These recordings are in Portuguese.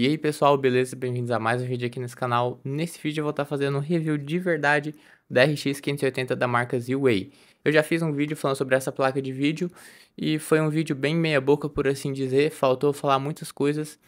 E aí pessoal, beleza? Bem-vindos a mais um vídeo aqui nesse canal. Nesse vídeo eu vou estar tá fazendo um review de verdade da RX 580 da marca Z-Way. Eu já fiz um vídeo falando sobre essa placa de vídeo e foi um vídeo bem meia boca por assim dizer, faltou falar muitas coisas.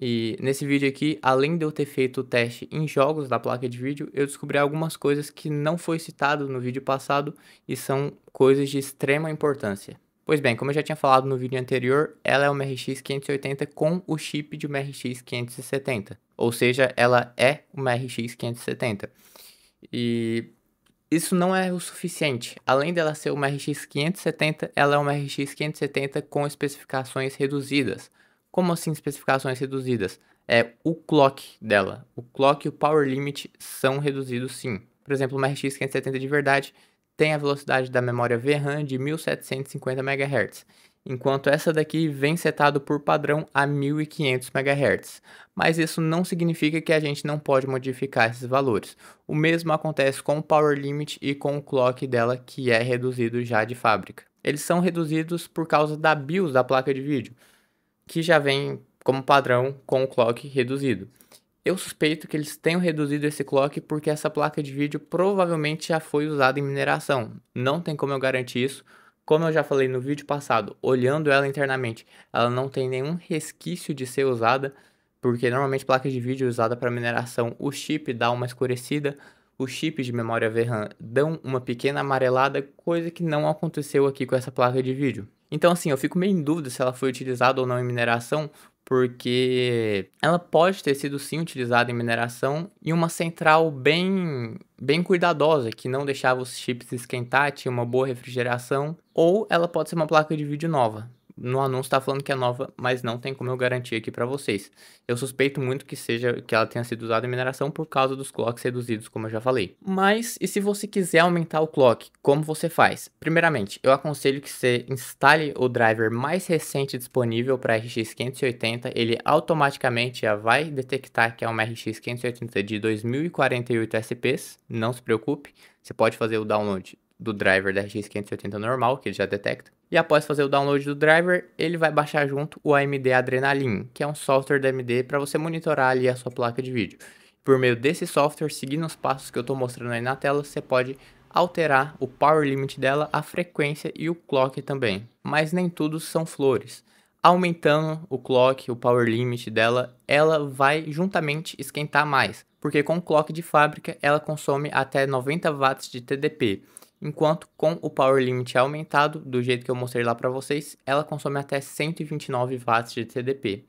E nesse vídeo aqui, além de eu ter feito o teste em jogos da placa de vídeo, eu descobri algumas coisas que não foi citado no vídeo passado e são coisas de extrema importância. Pois bem, como eu já tinha falado no vídeo anterior, ela é uma RX 580 com o chip de uma RX 570, ou seja, ela é uma RX 570. E isso não é o suficiente. Além dela ser uma RX 570, ela é uma RX 570 com especificações reduzidas. Como assim especificações reduzidas? É o clock dela. O clock e o power limit são reduzidos sim. Por exemplo, uma RX 570 de verdade tem a velocidade da memória VRAM de 1750 MHz, enquanto essa daqui vem setado por padrão a 1500 MHz. Mas isso não significa que a gente não pode modificar esses valores. O mesmo acontece com o power limit e com o clock dela, que é reduzido já de fábrica. Eles são reduzidos por causa da BIOS da placa de vídeo, que já vem como padrão com o clock reduzido. Eu suspeito que eles tenham reduzido esse clock porque essa placa de vídeo provavelmente já foi usada em mineração. Não tem como eu garantir isso. Como eu já falei no vídeo passado, olhando ela internamente, ela não tem nenhum resquício de ser usada, porque normalmente placa de vídeo usada para mineração, o chip dá uma escurecida, os chips de memória VRAM dão uma pequena amarelada, coisa que não aconteceu aqui com essa placa de vídeo. Então assim, eu fico meio em dúvida se ela foi utilizada ou não em mineração, porque ela pode ter sido sim utilizada em mineração e uma central bem bem cuidadosa, que não deixava os chips esquentar, tinha uma boa refrigeração, ou ela pode ser uma placa de vídeo nova no anúncio tá falando que é nova, mas não tem como eu garantir aqui para vocês. Eu suspeito muito que seja que ela tenha sido usada em mineração por causa dos clocks reduzidos, como eu já falei. Mas e se você quiser aumentar o clock, como você faz? Primeiramente, eu aconselho que você instale o driver mais recente disponível para RX 580, ele automaticamente já vai detectar que é uma RX 580 de 2048 SPs, não se preocupe, você pode fazer o download do driver da RX 580 normal, que ele já detecta. E após fazer o download do driver, ele vai baixar junto o AMD Adrenaline, que é um software da AMD para você monitorar ali a sua placa de vídeo. Por meio desse software, seguindo os passos que eu estou mostrando aí na tela, você pode alterar o power limit dela, a frequência e o clock também. Mas nem tudo são flores. Aumentando o clock, o power limit dela, ela vai juntamente esquentar mais, porque com o clock de fábrica ela consome até 90 watts de TDP enquanto com o power limit é aumentado, do jeito que eu mostrei lá para vocês, ela consome até 129 watts de TDP.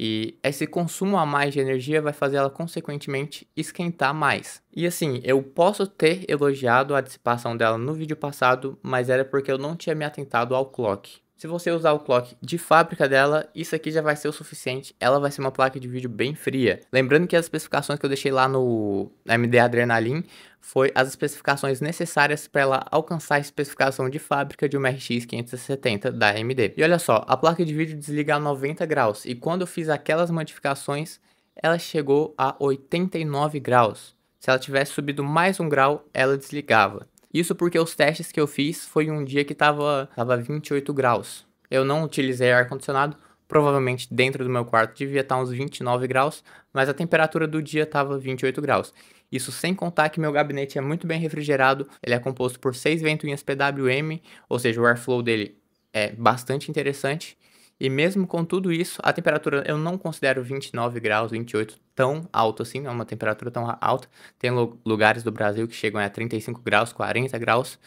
E esse consumo a mais de energia vai fazer ela consequentemente esquentar mais. E assim, eu posso ter elogiado a dissipação dela no vídeo passado, mas era porque eu não tinha me atentado ao clock. Se você usar o clock de fábrica dela, isso aqui já vai ser o suficiente. Ela vai ser uma placa de vídeo bem fria. Lembrando que as especificações que eu deixei lá no AMD Adrenaline foi as especificações necessárias para ela alcançar a especificação de fábrica de uma RX 570 da AMD. E olha só, a placa de vídeo desliga a 90 graus e quando eu fiz aquelas modificações, ela chegou a 89 graus. Se ela tivesse subido mais um grau, ela desligava. Isso porque os testes que eu fiz foi um dia que estava tava 28 graus. Eu não utilizei ar-condicionado, provavelmente dentro do meu quarto devia estar tá uns 29 graus, mas a temperatura do dia estava 28 graus. Isso sem contar que meu gabinete é muito bem refrigerado, ele é composto por seis ventoinhas PWM, ou seja, o airflow dele é bastante interessante. E mesmo com tudo isso, a temperatura eu não considero 29 graus, 28 tão alto assim, não é uma temperatura tão alta. Tem lugares do Brasil que chegam é, a 35 graus, 40 graus.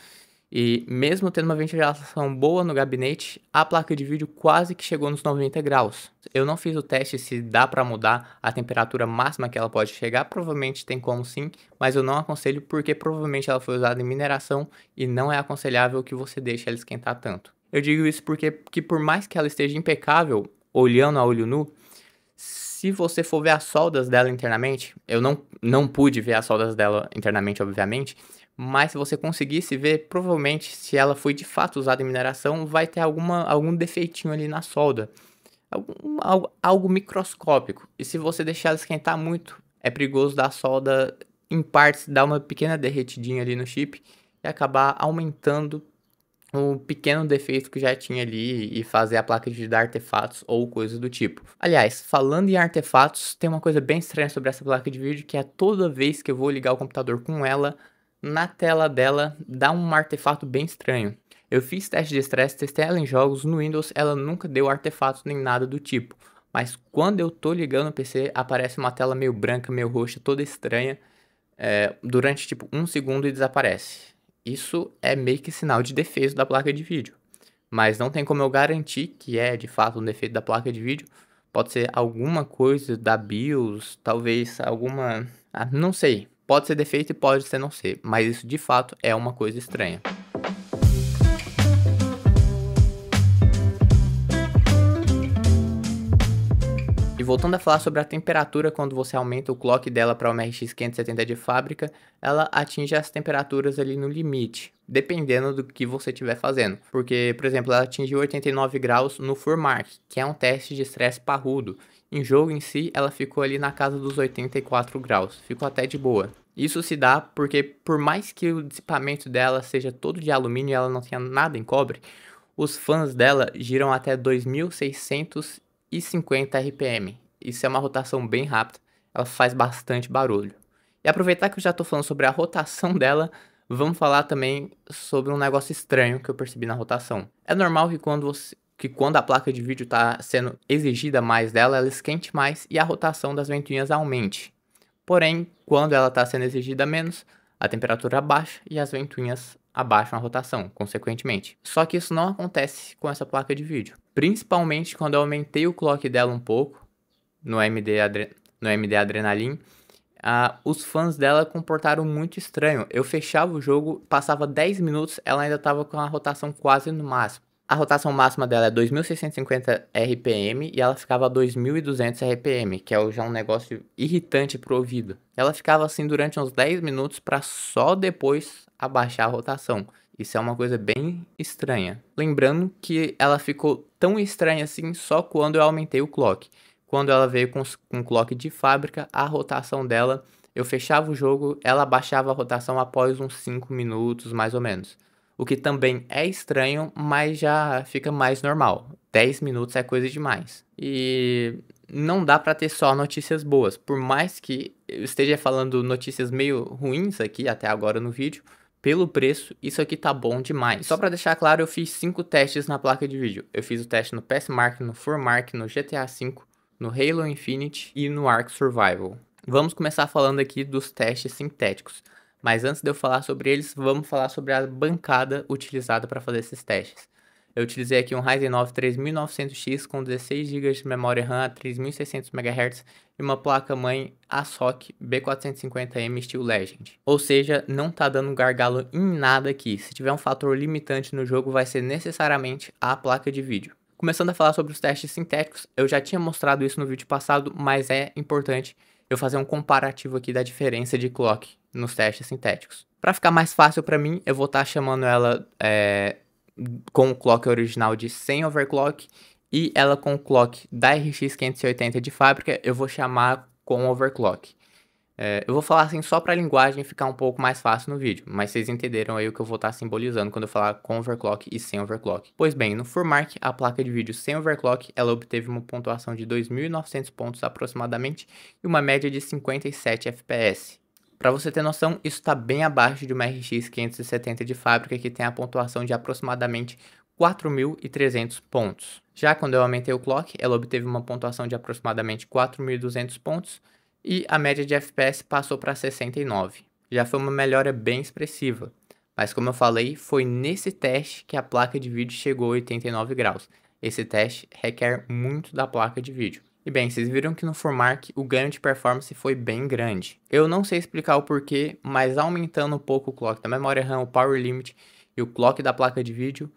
E mesmo tendo uma ventilação boa no gabinete, a placa de vídeo quase que chegou nos 90 graus. Eu não fiz o teste se dá para mudar a temperatura máxima que ela pode chegar, provavelmente tem como sim, mas eu não aconselho porque provavelmente ela foi usada em mineração e não é aconselhável que você deixe ela esquentar tanto. Eu digo isso porque que por mais que ela esteja impecável, olhando a olho nu, se você for ver as soldas dela internamente, eu não, não pude ver as soldas dela internamente, obviamente, mas se você conseguisse ver, provavelmente se ela foi de fato usada em mineração, vai ter alguma, algum defeitinho ali na solda. Algum, algo, algo microscópico. E se você deixar ela esquentar muito, é perigoso da solda, em partes, dar uma pequena derretidinha ali no chip e acabar aumentando um pequeno defeito que já tinha ali e fazer a placa de dar artefatos ou coisas do tipo. Aliás, falando em artefatos, tem uma coisa bem estranha sobre essa placa de vídeo que é toda vez que eu vou ligar o computador com ela, na tela dela dá um artefato bem estranho. Eu fiz teste de estresse, testei ela em jogos, no Windows ela nunca deu artefatos nem nada do tipo. Mas quando eu tô ligando o PC, aparece uma tela meio branca, meio roxa, toda estranha, é, durante tipo um segundo e desaparece isso é meio que sinal de defeito da placa de vídeo. Mas não tem como eu garantir que é de fato um defeito da placa de vídeo. Pode ser alguma coisa da BIOS, talvez alguma. Ah, não sei. Pode ser defeito e pode ser não ser, mas isso de fato é uma coisa estranha. voltando a falar sobre a temperatura, quando você aumenta o clock dela para uma RX 570 de fábrica, ela atinge as temperaturas ali no limite, dependendo do que você estiver fazendo. Porque, por exemplo, ela atingiu 89 graus no Furmark, que é um teste de estresse parrudo. Em jogo em si, ela ficou ali na casa dos 84 graus, ficou até de boa. Isso se dá porque, por mais que o dissipamento dela seja todo de alumínio e ela não tenha nada em cobre, os fãs dela giram até 2650 RPM, isso é uma rotação bem rápida, ela faz bastante barulho. E aproveitar que eu já estou falando sobre a rotação dela, vamos falar também sobre um negócio estranho que eu percebi na rotação. É normal que quando você que quando a placa de vídeo está sendo exigida mais dela, ela esquente mais e a rotação das ventoinhas aumente. Porém, quando ela está sendo exigida menos, a temperatura baixa e as ventoinhas abaixam a rotação, consequentemente. Só que isso não acontece com essa placa de vídeo. Principalmente quando eu aumentei o clock dela um pouco, no MD Adre no Adrenaline, os fãs dela comportaram muito estranho. Eu fechava o jogo, passava 10 minutos, ela ainda estava com a rotação quase no máximo. A rotação máxima dela é 2650 RPM e ela ficava a 2200 RPM, que é já um negócio irritante pro ouvido. Ela ficava assim durante uns 10 minutos para só depois abaixar a rotação. Isso é uma coisa bem estranha. Lembrando que ela ficou tão estranha assim só quando eu aumentei o clock quando ela veio com, com clock de fábrica, a rotação dela, eu fechava o jogo, ela baixava a rotação após uns 5 minutos, mais ou menos. O que também é estranho, mas já fica mais normal. 10 minutos é coisa demais. E não dá para ter só notícias boas. Por mais que eu esteja falando notícias meio ruins aqui até agora no vídeo, pelo preço, isso aqui tá bom demais. Só para deixar claro, eu fiz 5 testes na placa de vídeo. Eu fiz o teste no PSMark, no Formark, no GTA V no Halo Infinite e no Ark Survival. Vamos começar falando aqui dos testes sintéticos, mas antes de eu falar sobre eles, vamos falar sobre a bancada utilizada para fazer esses testes. Eu utilizei aqui um Ryzen 9 3900X com 16 GB de memória RAM a 3600 MHz e uma placa-mãe ASOC B450M Steel Legend. Ou seja, não tá dando gargalo em nada aqui. Se tiver um fator limitante no jogo, vai ser necessariamente a placa de vídeo. Começando a falar sobre os testes sintéticos, eu já tinha mostrado isso no vídeo passado, mas é importante eu fazer um comparativo aqui da diferença de clock nos testes sintéticos. Para ficar mais fácil para mim, eu vou estar tá chamando ela é, com o clock original de 100 overclock e ela com o clock da RX 580 de fábrica, eu vou chamar com overclock. É, eu vou falar assim só para a linguagem ficar um pouco mais fácil no vídeo, mas vocês entenderam aí o que eu vou estar tá simbolizando quando eu falar com overclock e sem overclock. Pois bem, no Furmark, a placa de vídeo sem overclock, ela obteve uma pontuação de 2.900 pontos aproximadamente e uma média de 57 FPS. Para você ter noção, isso está bem abaixo de uma RX 570 de fábrica que tem a pontuação de aproximadamente 4.300 pontos. Já quando eu aumentei o clock, ela obteve uma pontuação de aproximadamente 4.200 pontos, e a média de FPS passou para 69. Já foi uma melhora bem expressiva, mas como eu falei, foi nesse teste que a placa de vídeo chegou a 89 graus. Esse teste requer muito da placa de vídeo. E bem, vocês viram que no Formark o ganho de performance foi bem grande. Eu não sei explicar o porquê, mas aumentando um pouco o clock da memória RAM, o power limit e o clock da placa de vídeo,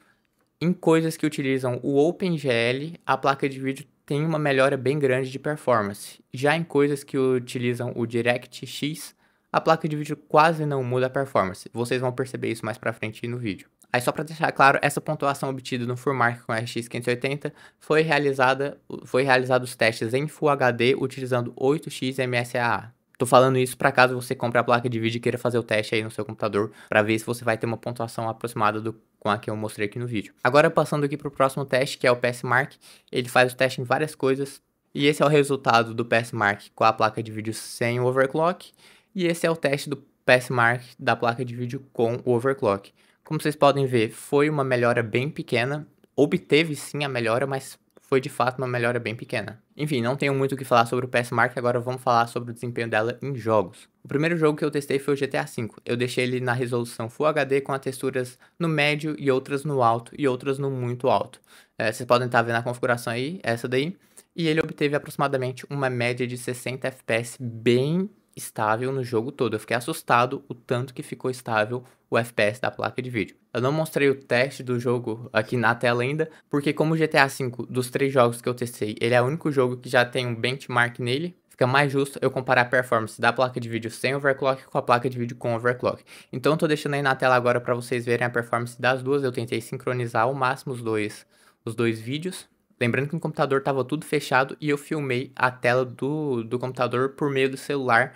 em coisas que utilizam o OpenGL, a placa de vídeo tem uma melhora bem grande de performance. Já em coisas que utilizam o DirectX, a placa de vídeo quase não muda a performance. Vocês vão perceber isso mais para frente no vídeo. Aí só para deixar claro, essa pontuação obtida no Furmark com a RX 580 foi realizada, foi realizado os testes em Full HD utilizando 8x MSAA. Tô falando isso para caso você compre a placa de vídeo e queira fazer o teste aí no seu computador para ver se você vai ter uma pontuação aproximada do com a que eu mostrei aqui no vídeo. Agora passando aqui para o próximo teste, que é o PSMark, ele faz o teste em várias coisas, e esse é o resultado do PSMark com a placa de vídeo sem overclock, e esse é o teste do PSMark da placa de vídeo com overclock. Como vocês podem ver, foi uma melhora bem pequena, obteve sim a melhora, mas foi de fato uma melhora bem pequena. Enfim, não tenho muito o que falar sobre o PS Mark, agora vamos falar sobre o desempenho dela em jogos. O primeiro jogo que eu testei foi o GTA V. Eu deixei ele na resolução Full HD com as texturas no médio e outras no alto e outras no muito alto. É, vocês podem estar vendo a configuração aí, essa daí. E ele obteve aproximadamente uma média de 60 FPS bem estável no jogo todo. Eu fiquei assustado o tanto que ficou estável o FPS da placa de vídeo. Eu não mostrei o teste do jogo aqui na tela ainda, porque como o GTA V, dos três jogos que eu testei, ele é o único jogo que já tem um benchmark nele, fica mais justo eu comparar a performance da placa de vídeo sem overclock com a placa de vídeo com overclock. Então estou deixando aí na tela agora para vocês verem a performance das duas, eu tentei sincronizar ao máximo os dois, os dois vídeos. Lembrando que no computador estava tudo fechado e eu filmei a tela do, do computador por meio do celular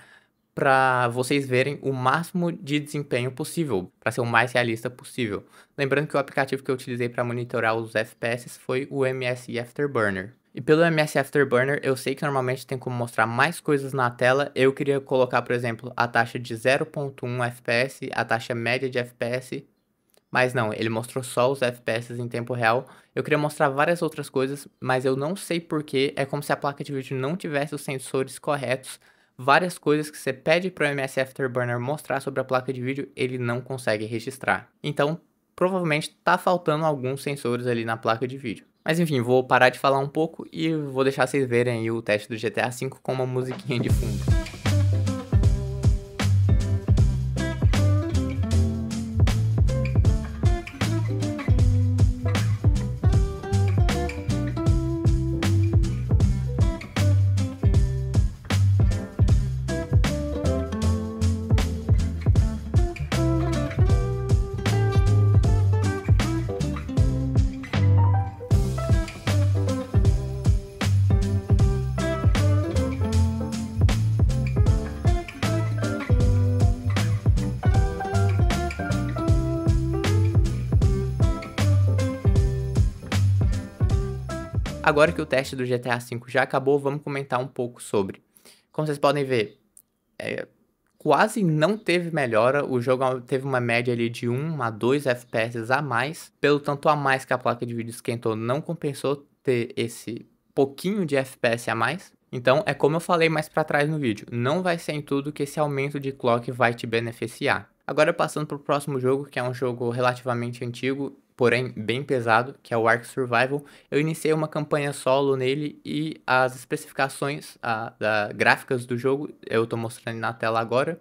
para vocês verem o máximo de desempenho possível, para ser o mais realista possível. Lembrando que o aplicativo que eu utilizei para monitorar os FPS foi o MS Afterburner. E pelo MS Afterburner, eu sei que normalmente tem como mostrar mais coisas na tela. Eu queria colocar, por exemplo, a taxa de 0.1 FPS, a taxa média de FPS. Mas não, ele mostrou só os FPS em tempo real. Eu queria mostrar várias outras coisas, mas eu não sei porquê. É como se a placa de vídeo não tivesse os sensores corretos várias coisas que você pede para o MS Afterburner mostrar sobre a placa de vídeo, ele não consegue registrar. Então, provavelmente está faltando alguns sensores ali na placa de vídeo. Mas enfim, vou parar de falar um pouco e vou deixar vocês verem o teste do GTA V com uma musiquinha de fundo. Agora que o teste do GTA V já acabou, vamos comentar um pouco sobre. Como vocês podem ver, é, quase não teve melhora, o jogo é teve uma média ali de 1 a 2 FPS a mais, pelo tanto a mais que a placa de vídeo esquentou não compensou ter esse pouquinho de FPS a mais. Então, é como eu falei mais para trás no vídeo, não vai ser em tudo que esse aumento de clock vai te beneficiar. Agora passando para o próximo jogo, que é um jogo relativamente antigo porém bem pesado, que é o Ark Survival. Eu iniciei uma campanha solo nele e as especificações a, da, gráficas do jogo eu estou mostrando na tela agora.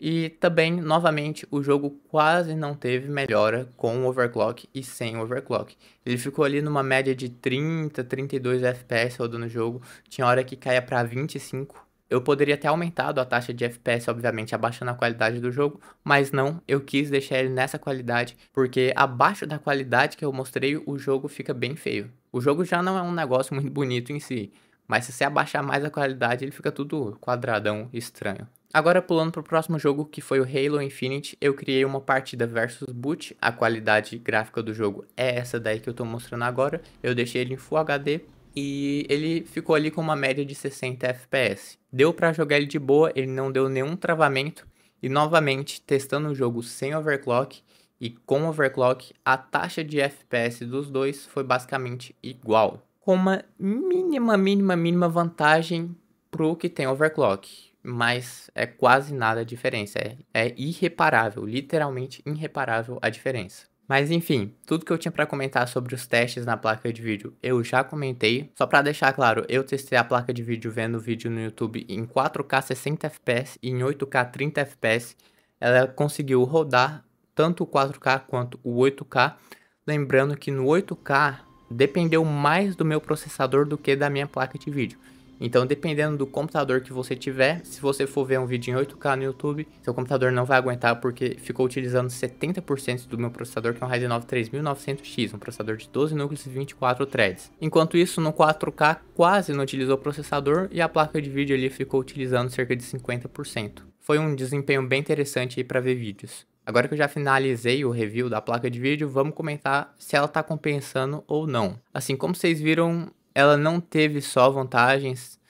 E também, novamente, o jogo quase não teve melhora com overclock e sem overclock. Ele ficou ali numa média de 30, 32 FPS rodando o jogo, tinha hora que caia para 25 eu poderia ter aumentado a taxa de FPS, obviamente, abaixando a qualidade do jogo, mas não, eu quis deixar ele nessa qualidade, porque abaixo da qualidade que eu mostrei, o jogo fica bem feio. O jogo já não é um negócio muito bonito em si, mas se você abaixar mais a qualidade, ele fica tudo quadradão, estranho. Agora pulando para o próximo jogo, que foi o Halo Infinite, eu criei uma partida versus boot. A qualidade gráfica do jogo é essa daí que eu estou mostrando agora. Eu deixei ele em Full HD e ele ficou ali com uma média de 60 FPS. Deu para jogar ele de boa, ele não deu nenhum travamento e novamente testando o jogo sem overclock e com overclock, a taxa de FPS dos dois foi basicamente igual, com uma mínima mínima mínima vantagem pro que tem overclock, mas é quase nada a diferença, é, é irreparável, literalmente irreparável a diferença. Mas enfim, tudo que eu tinha para comentar sobre os testes na placa de vídeo eu já comentei. Só para deixar claro, eu testei a placa de vídeo vendo vídeo no YouTube em 4K 60 fps e em 8K 30 fps. Ela conseguiu rodar tanto o 4K quanto o 8K. Lembrando que no 8K dependeu mais do meu processador do que da minha placa de vídeo. Então, dependendo do computador que você tiver, se você for ver um vídeo em 8K no YouTube, seu computador não vai aguentar porque ficou utilizando 70% do meu processador, que é um Ryzen 9 3900X, um processador de 12 núcleos e 24 threads. Enquanto isso, no 4K quase não utilizou o processador e a placa de vídeo ali ficou utilizando cerca de 50%. Foi um desempenho bem interessante para ver vídeos. Agora que eu já finalizei o review da placa de vídeo, vamos comentar se ela está compensando ou não. Assim como vocês viram, ela não teve só vantagens,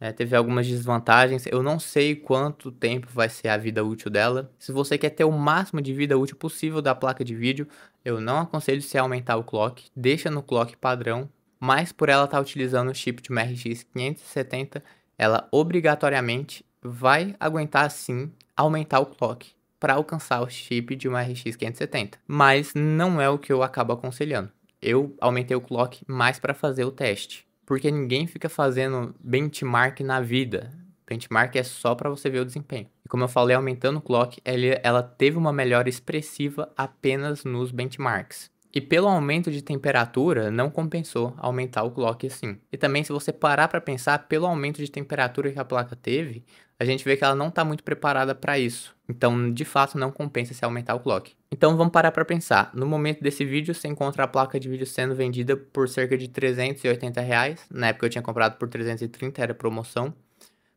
né? teve algumas desvantagens. Eu não sei quanto tempo vai ser a vida útil dela. Se você quer ter o máximo de vida útil possível da placa de vídeo, eu não aconselho você aumentar o clock. Deixa no clock padrão, mas por ela estar tá utilizando o chip de uma RX 570, ela obrigatoriamente vai aguentar sim aumentar o clock para alcançar o chip de uma RX 570, mas não é o que eu acabo aconselhando eu aumentei o clock mais para fazer o teste. Porque ninguém fica fazendo benchmark na vida. Benchmark é só para você ver o desempenho. E como eu falei, aumentando o clock, ela teve uma melhora expressiva apenas nos benchmarks. E pelo aumento de temperatura, não compensou aumentar o clock assim. E também, se você parar para pensar, pelo aumento de temperatura que a placa teve, a gente vê que ela não está muito preparada para isso. Então, de fato, não compensa se aumentar o clock. Então, vamos parar para pensar. No momento desse vídeo, você encontra a placa de vídeo sendo vendida por cerca de 380 reais. Na época eu tinha comprado por 330, era promoção.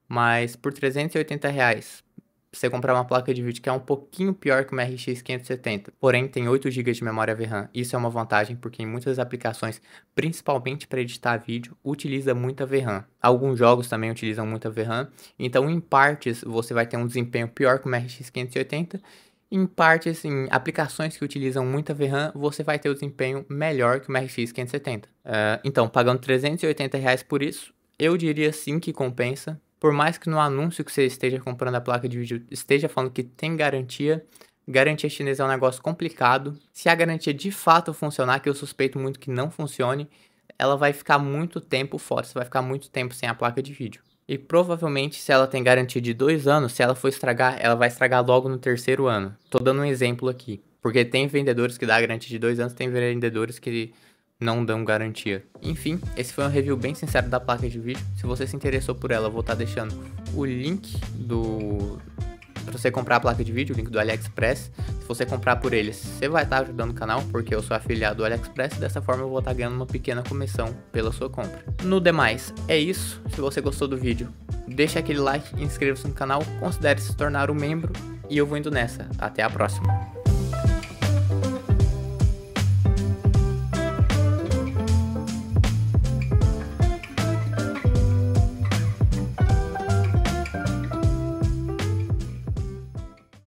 Mas por 380 reais, você comprar uma placa de vídeo que é um pouquinho pior que uma RX 570, porém tem 8 GB de memória VRAM. Isso é uma vantagem porque em muitas aplicações, principalmente para editar vídeo, utiliza muita VRAM. Alguns jogos também utilizam muita VRAM, então em partes você vai ter um desempenho pior que uma RX 580 em partes, em aplicações que utilizam muita VRAM, você vai ter o um desempenho melhor que uma RX 570. Uh, então, pagando 380 reais por isso, eu diria sim que compensa por mais que no anúncio que você esteja comprando a placa de vídeo esteja falando que tem garantia, garantia chinesa é um negócio complicado. Se a garantia de fato funcionar, que eu suspeito muito que não funcione, ela vai ficar muito tempo fora, você vai ficar muito tempo sem a placa de vídeo. E provavelmente, se ela tem garantia de dois anos, se ela for estragar, ela vai estragar logo no terceiro ano. Tô dando um exemplo aqui. Porque tem vendedores que dá garantia de dois anos, tem vendedores que não dão garantia. Enfim, esse foi um review bem sincero da placa de vídeo. Se você se interessou por ela, eu vou estar tá deixando o link do para você comprar a placa de vídeo, o link do AliExpress. Se você comprar por eles, você vai estar tá ajudando o canal, porque eu sou afiliado do AliExpress, dessa forma eu vou estar tá ganhando uma pequena comissão pela sua compra. No demais, é isso. Se você gostou do vídeo, deixa aquele like, inscreva-se no canal, considere se tornar um membro e eu vou indo nessa. Até a próxima.